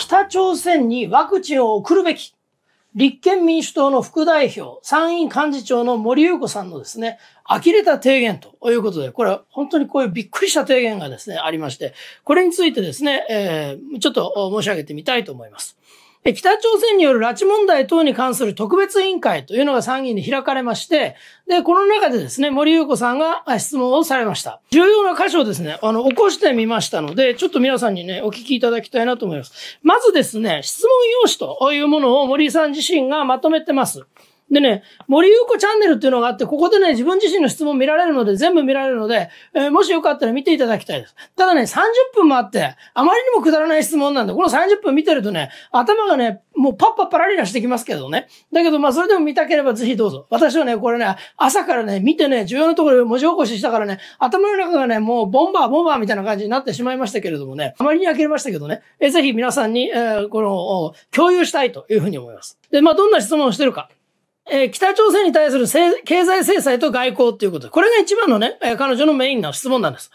北朝鮮にワクチンを送るべき。立憲民主党の副代表、参院幹事長の森友子さんのですね、呆れた提言ということで、これは本当にこういうびっくりした提言がですね、ありまして、これについてですね、えー、ちょっと申し上げてみたいと思います。北朝鮮による拉致問題等に関する特別委員会というのが参議院で開かれまして、で、この中でですね、森裕子さんが質問をされました。重要な箇所をですね、あの、起こしてみましたので、ちょっと皆さんにね、お聞きいただきたいなと思います。まずですね、質問用紙というものを森さん自身がまとめてます。でね、森ゆう子チャンネルっていうのがあって、ここでね、自分自身の質問見られるので、全部見られるので、えー、もしよかったら見ていただきたいです。ただね、30分もあって、あまりにもくだらない質問なんで、この30分見てるとね、頭がね、もうパッパパラリラしてきますけどね。だけど、まあ、それでも見たければぜひどうぞ。私はね、これね、朝からね、見てね、重要なところで文字起こししたからね、頭の中がね、もうボンバーボンバーみたいな感じになってしまいましたけれどもね、あまりに呆れましたけどね、えー、ぜひ皆さんに、えー、この、共有したいというふうに思います。で、まあ、どんな質問をしてるか。えー、北朝鮮に対する経済制裁と外交っていうことで、これが一番のね、えー、彼女のメインな質問なんです。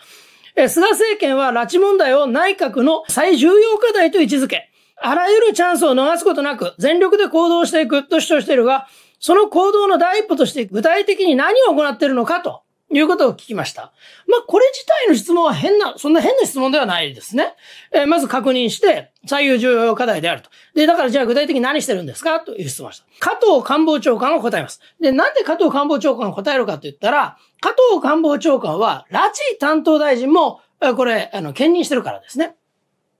えー、菅政権は拉致問題を内閣の最重要課題と位置づけ、あらゆるチャンスを逃すことなく、全力で行動していくと主張しているが、その行動の第一歩として具体的に何を行っているのかということを聞きました。まあ、これ自体の質問は変な、そんな変な質問ではないですね。えー、まず確認して、最優重要課題であると。で、だからじゃあ具体的に何してるんですかという質問した。加藤官房長官が答えます。で、なんで加藤官房長官が答えるかと言ったら、加藤官房長官は、拉致担当大臣も、これ、あの、兼任してるからですね。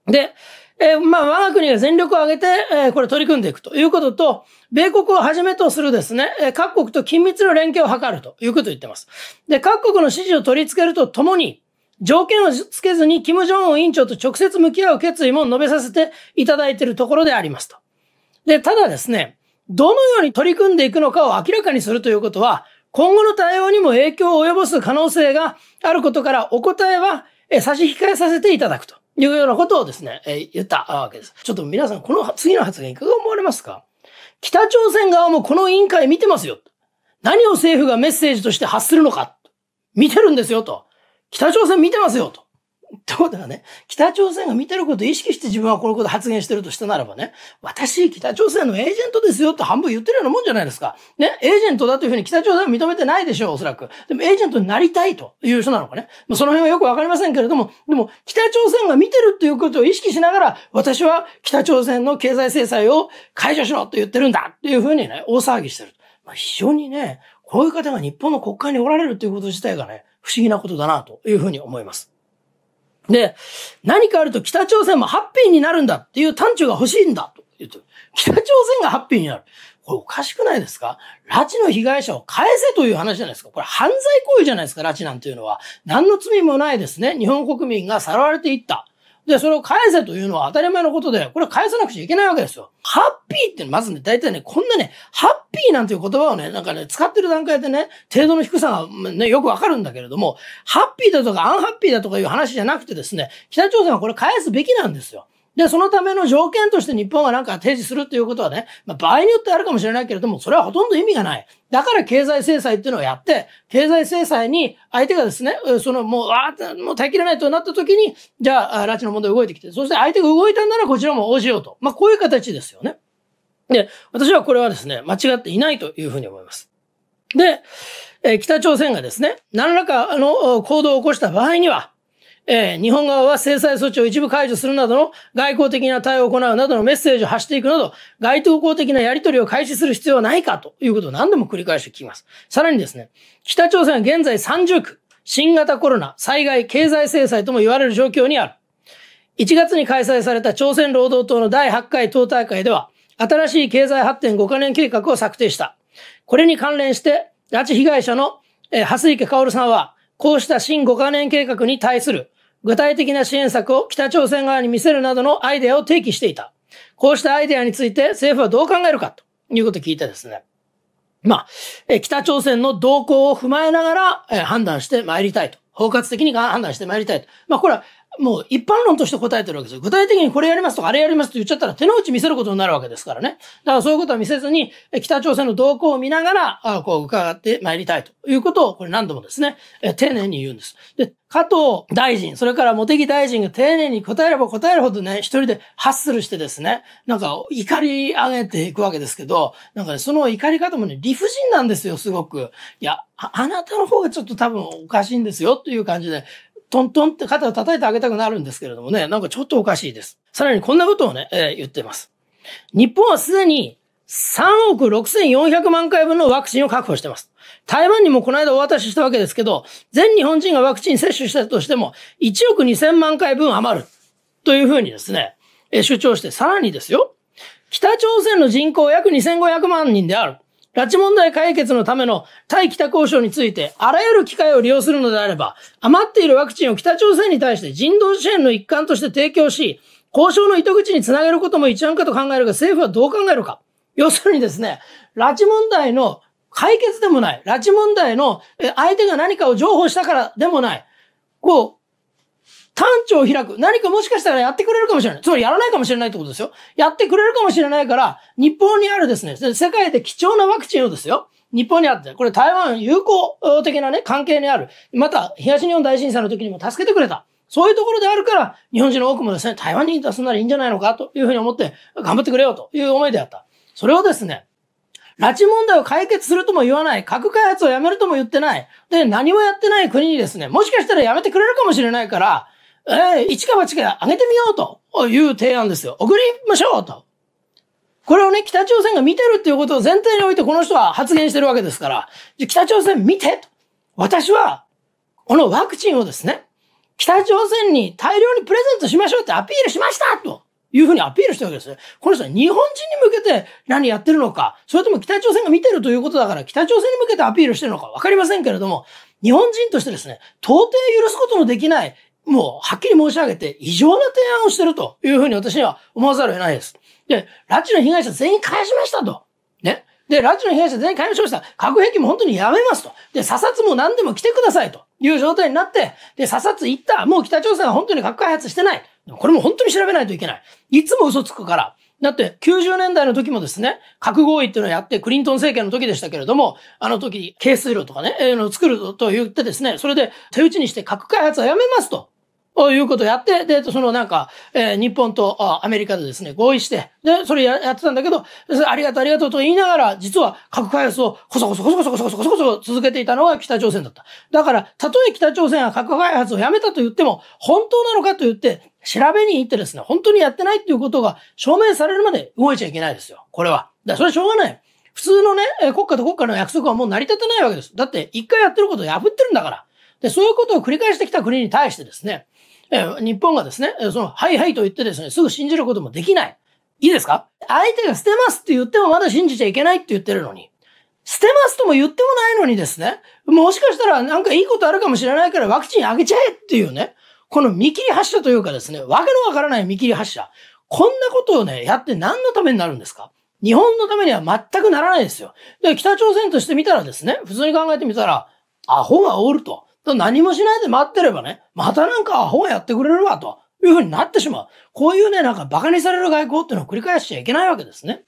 で、えー、まあ、我が国が全力を挙げて、えー、これ取り組んでいくということと、米国をはじめとするですね、え各国と緊密の連携を図るということを言ってます。で、各国の支持を取り付けるとともに、条件をつけずに、金正恩委員長と直接向き合う決意も述べさせていただいているところでありますと。で、ただですね、どのように取り組んでいくのかを明らかにするということは、今後の対応にも影響を及ぼす可能性があることから、お答えは差し控えさせていただくと。いうようなことをですね、えー、言ったわけです。ちょっと皆さん、この次の発言いかが思われますか北朝鮮側もこの委員会見てますよ。何を政府がメッセージとして発するのか。見てるんですよと。北朝鮮見てますよと。ってことはね、北朝鮮が見てることを意識して自分はこのこと発言してるとしたならばね、私、北朝鮮のエージェントですよって半分言ってるようなもんじゃないですか。ね、エージェントだというふうに北朝鮮は認めてないでしょう、おそらく。でも、エージェントになりたいという人なのかね。まあ、その辺はよくわかりませんけれども、でも、北朝鮮が見てるっていうことを意識しながら、私は北朝鮮の経済制裁を解除しろと言ってるんだっていうふうにね、大騒ぎしてる。まあ、非常にね、こういう方が日本の国会におられるということ自体がね、不思議なことだなというふうに思います。で、何かあると北朝鮮もハッピーになるんだっていう単調が欲しいんだと言って、北朝鮮がハッピーになる。これおかしくないですか拉致の被害者を返せという話じゃないですか。これ犯罪行為じゃないですか、拉致なんていうのは。何の罪もないですね。日本国民がさらわれていった。で、それを返せというのは当たり前のことで、これ返さなくちゃいけないわけですよ。ハッピーってまずね、大体ね、こんなね、ハッピーなんていう言葉をね、なんかね、使ってる段階でね、程度の低さがね、よくわかるんだけれども、ハッピーだとかアンハッピーだとかいう話じゃなくてですね、北朝鮮はこれ返すべきなんですよ。で、そのための条件として日本がなんか提示するということはね、まあ、場合によってあるかもしれないけれども、それはほとんど意味がない。だから経済制裁っていうのをやって、経済制裁に相手がですね、そのもう、ってもう耐えきれないとなった時に、じゃあ、拉致の問題動いてきて、そして相手が動いたんならこちらも応じようと。まあ、こういう形ですよね。で、私はこれはですね、間違っていないというふうに思います。で、え北朝鮮がですね、何らかの行動を起こした場合には、えー、日本側は制裁措置を一部解除するなどの外交的な対応を行うなどのメッセージを発していくなど、外交公的なやり取りを開始する必要はないかということを何度も繰り返して聞きます。さらにですね、北朝鮮は現在30区、新型コロナ、災害、経済制裁とも言われる状況にある。1月に開催された朝鮮労働党の第8回党大会では、新しい経済発展5カ年計画を策定した。これに関連して、拉致被害者の、えー、蓮池薫さんは、こうした新5カ年計画に対する具体的な支援策を北朝鮮側に見せるなどのアイデアを提起していた。こうしたアイデアについて政府はどう考えるかということを聞いてですね。まあ、北朝鮮の動向を踏まえながら判断してまいりたいと。包括的に判断してまいりたいと。まあ、これはもう一般論として答えてるわけですよ。具体的にこれやりますとかあれやりますと言っちゃったら手の内見せることになるわけですからね。だからそういうことは見せずに、北朝鮮の動向を見ながら、あこう伺って参りたいということを、これ何度もですね、え丁寧に言うんです。で、加藤大臣、それから茂木大臣が丁寧に答えれば答えるほどね、一人でハッスルしてですね、なんか怒り上げていくわけですけど、なんかね、その怒り方もね、理不尽なんですよ、すごく。いや、あなたの方がちょっと多分おかしいんですよという感じで、トントンって肩を叩いてあげたくなるんですけれどもね、なんかちょっとおかしいです。さらにこんなことをね、えー、言ってます。日本はすでに3億6400万回分のワクチンを確保してます。台湾にもこの間お渡ししたわけですけど、全日本人がワクチン接種したとしても、1億2000万回分余る。というふうにですね、えー、主張して、さらにですよ、北朝鮮の人口約2500万人である。拉致問題解決のための対北交渉について、あらゆる機会を利用するのであれば、余っているワクチンを北朝鮮に対して人道支援の一環として提供し、交渉の糸口につなげることも一案かと考えるが、政府はどう考えるか。要するにですね、拉致問題の解決でもない。拉致問題の相手が何かを譲歩したからでもない。こう、単調を開く。何かもしかしたらやってくれるかもしれない。つまりやらないかもしれないってことですよ。やってくれるかもしれないから、日本にあるですね、世界で貴重なワクチンをですよ。日本にあって、これ台湾友好的なね、関係にある。また、東日本大震災の時にも助けてくれた。そういうところであるから、日本人の多くもですね、台湾に出すならいいんじゃないのかというふうに思って、頑張ってくれよという思いであった。それをですね、拉致問題を解決するとも言わない。核開発をやめるとも言ってない。で、何もやってない国にですね、もしかしたらやめてくれるかもしれないから、えー、1か八か上げてみようという提案ですよ。送りましょうと。これをね、北朝鮮が見てるっていうことを前提においてこの人は発言してるわけですから、北朝鮮見てと。私は、このワクチンをですね、北朝鮮に大量にプレゼントしましょうってアピールしましたというふうにアピールしてるわけですね。この人は日本人に向けて何やってるのか、それとも北朝鮮が見てるということだから北朝鮮に向けてアピールしてるのかわかりませんけれども、日本人としてですね、到底許すことのできないもうはっきり申し上げて異常な提案をしてるというふうに私には思わざるを得ないです。で、拉致の被害者全員返しましたと。ね。で、拉致の被害者全員返しました。核兵器も本当にやめますと。で、査察も何でも来てくださいという状態になって、で、査察行った。もう北朝鮮は本当に核開発してない。これも本当に調べないといけない。いつも嘘つくから。だって90年代の時もですね、核合意っていうのをやって、クリントン政権の時でしたけれども、あの時、軽水炉とかね、えー、の作ると言ってですね、それで手打ちにして核開発はやめますとということをやって、で、そのなんか、えー、日本とアメリカでですね、合意して、で、それやってたんだけど、ありがとうありがとうと言いながら、実は核開発をこそこそこそこそこそこそこそこそ続けていたのが北朝鮮だった。だから、たとえ北朝鮮が核開発をやめたと言っても、本当なのかと言って、調べに行ってですね、本当にやってないっていうことが証明されるまで動いちゃいけないですよ。これは。だそれはしょうがない。普通のね、国家と国家の約束はもう成り立たないわけです。だって、一回やってることを破ってるんだから。で、そういうことを繰り返してきた国に対してですね、え日本がですね、その、はいはいと言ってですね、すぐ信じることもできない。いいですか相手が捨てますって言ってもまだ信じちゃいけないって言ってるのに。捨てますとも言ってもないのにですね、もしかしたらなんかいいことあるかもしれないからワクチンあげちゃえっていうね、この見切り発車というかですね、わけのわからない見切り発車。こんなことをね、やって何のためになるんですか日本のためには全くならないですよ。で、北朝鮮としてみたらですね、普通に考えてみたら、アホがおると。と何もしないで待ってればね、またなんかアホがやってくれるわ、というふうになってしまう。こういうね、なんか馬鹿にされる外交っていうのを繰り返しちゃいけないわけですね。